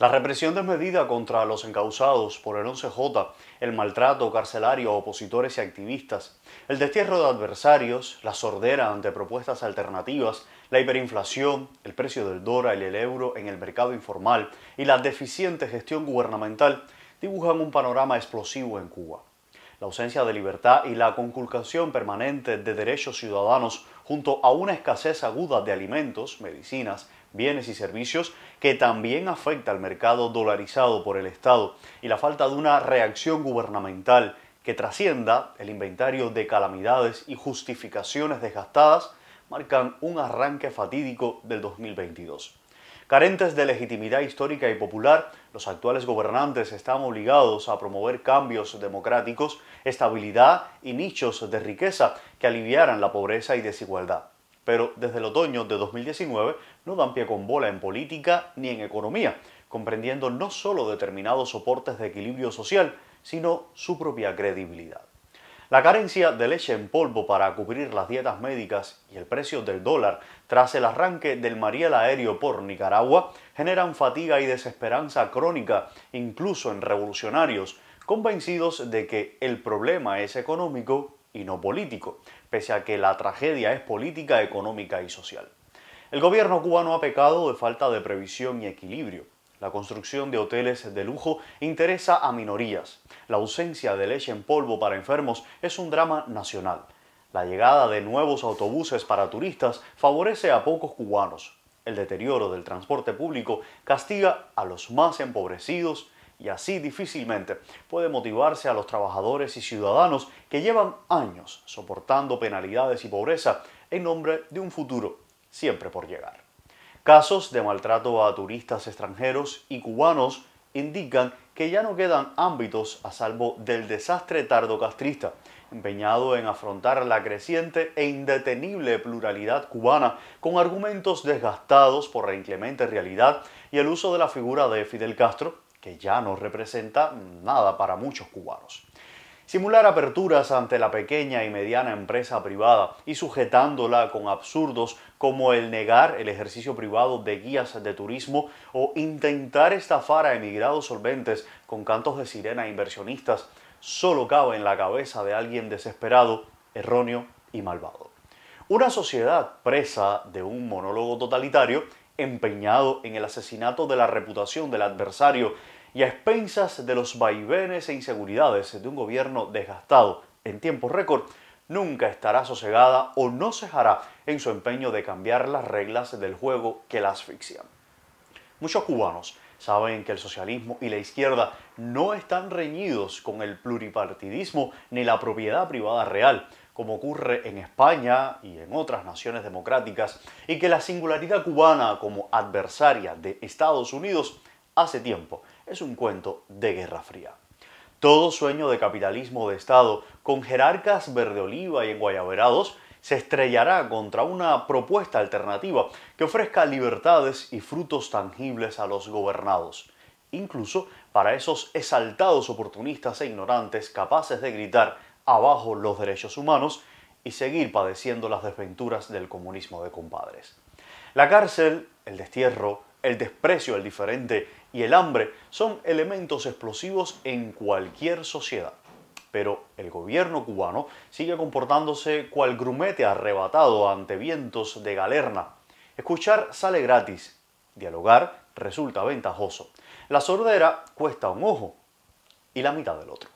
La represión desmedida contra los encausados por el 11J, el maltrato carcelario a opositores y activistas, el destierro de adversarios, la sordera ante propuestas alternativas, la hiperinflación, el precio del dólar y el euro en el mercado informal y la deficiente gestión gubernamental dibujan un panorama explosivo en Cuba. La ausencia de libertad y la conculcación permanente de derechos ciudadanos junto a una escasez aguda de alimentos, medicinas, bienes y servicios que también afecta al mercado dolarizado por el Estado y la falta de una reacción gubernamental que trascienda el inventario de calamidades y justificaciones desgastadas marcan un arranque fatídico del 2022. Carentes de legitimidad histórica y popular, los actuales gobernantes están obligados a promover cambios democráticos, estabilidad y nichos de riqueza que aliviaran la pobreza y desigualdad pero desde el otoño de 2019 no dan pie con bola en política ni en economía, comprendiendo no solo determinados soportes de equilibrio social, sino su propia credibilidad. La carencia de leche en polvo para cubrir las dietas médicas y el precio del dólar tras el arranque del Mariel aéreo por Nicaragua generan fatiga y desesperanza crónica incluso en revolucionarios, convencidos de que el problema es económico y no político, pese a que la tragedia es política, económica y social. El gobierno cubano ha pecado de falta de previsión y equilibrio. La construcción de hoteles de lujo interesa a minorías. La ausencia de leche en polvo para enfermos es un drama nacional. La llegada de nuevos autobuses para turistas favorece a pocos cubanos. El deterioro del transporte público castiga a los más empobrecidos y así difícilmente puede motivarse a los trabajadores y ciudadanos que llevan años soportando penalidades y pobreza en nombre de un futuro siempre por llegar. Casos de maltrato a turistas extranjeros y cubanos indican que ya no quedan ámbitos a salvo del desastre tardocastrista, empeñado en afrontar la creciente e indetenible pluralidad cubana con argumentos desgastados por la inclemente realidad y el uso de la figura de Fidel Castro que ya no representa nada para muchos cubanos. Simular aperturas ante la pequeña y mediana empresa privada y sujetándola con absurdos como el negar el ejercicio privado de guías de turismo o intentar estafar a emigrados solventes con cantos de sirena inversionistas, solo cabe en la cabeza de alguien desesperado, erróneo y malvado. Una sociedad presa de un monólogo totalitario empeñado en el asesinato de la reputación del adversario y a expensas de los vaivenes e inseguridades de un gobierno desgastado en tiempo récord, nunca estará sosegada o no cejará en su empeño de cambiar las reglas del juego que la asfixian. Muchos cubanos saben que el socialismo y la izquierda no están reñidos con el pluripartidismo ni la propiedad privada real, como ocurre en España y en otras naciones democráticas, y que la singularidad cubana como adversaria de Estados Unidos hace tiempo es un cuento de guerra fría. Todo sueño de capitalismo de Estado, con jerarcas verde oliva y enguayaberados, se estrellará contra una propuesta alternativa que ofrezca libertades y frutos tangibles a los gobernados, incluso para esos exaltados oportunistas e ignorantes capaces de gritar abajo los derechos humanos y seguir padeciendo las desventuras del comunismo de compadres. La cárcel, el destierro, el desprecio al diferente y el hambre son elementos explosivos en cualquier sociedad pero el gobierno cubano sigue comportándose cual grumete arrebatado ante vientos de galerna. Escuchar sale gratis, dialogar resulta ventajoso. La sordera cuesta un ojo y la mitad del otro.